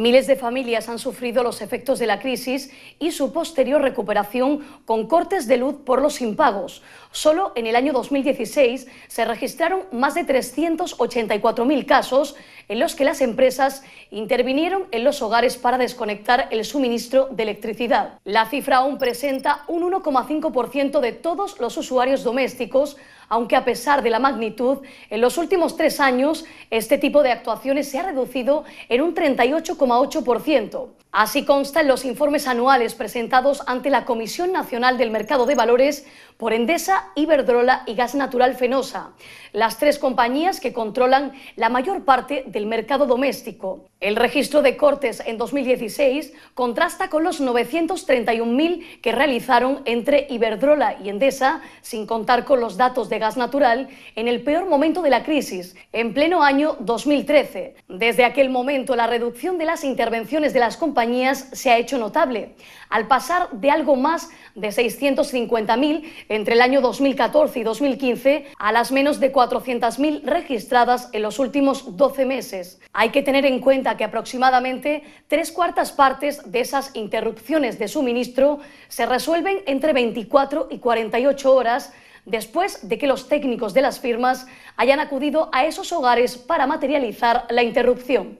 Miles de familias han sufrido los efectos de la crisis y su posterior recuperación con cortes de luz por los impagos. Solo en el año 2016 se registraron más de 384.000 casos en los que las empresas intervinieron en los hogares para desconectar el suministro de electricidad. La cifra aún presenta un 1,5% de todos los usuarios domésticos aunque a pesar de la magnitud, en los últimos tres años este tipo de actuaciones se ha reducido en un 38,8%. Así consta en los informes anuales presentados ante la Comisión Nacional del Mercado de Valores por Endesa, Iberdrola y Gas Natural Fenosa, las tres compañías que controlan la mayor parte del mercado doméstico. El registro de cortes en 2016 contrasta con los 931.000 que realizaron entre Iberdrola y Endesa, sin contar con los datos de gas natural, en el peor momento de la crisis, en pleno año 2013. Desde aquel momento, la reducción de las intervenciones de las compañías se ha hecho notable, al pasar de algo más de 650.000 entre el año 2014 y 2015 a las menos de 400.000 registradas en los últimos 12 meses. Hay que tener en cuenta que aproximadamente tres cuartas partes de esas interrupciones de suministro se resuelven entre 24 y 48 horas después de que los técnicos de las firmas hayan acudido a esos hogares para materializar la interrupción.